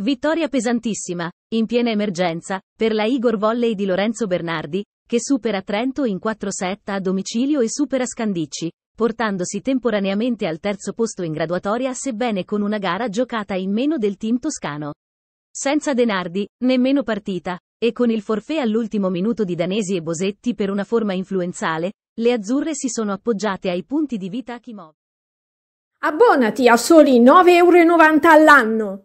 Vittoria pesantissima, in piena emergenza, per la Igor Volley di Lorenzo Bernardi, che supera Trento in 4 set a domicilio e supera Scandicci, portandosi temporaneamente al terzo posto in graduatoria sebbene con una gara giocata in meno del team toscano. Senza Denardi, nemmeno partita, e con il forfè all'ultimo minuto di Danesi e Bosetti per una forma influenzale, le azzurre si sono appoggiate ai punti di vita a Akimov. Abbonati a soli 9,90 euro all'anno!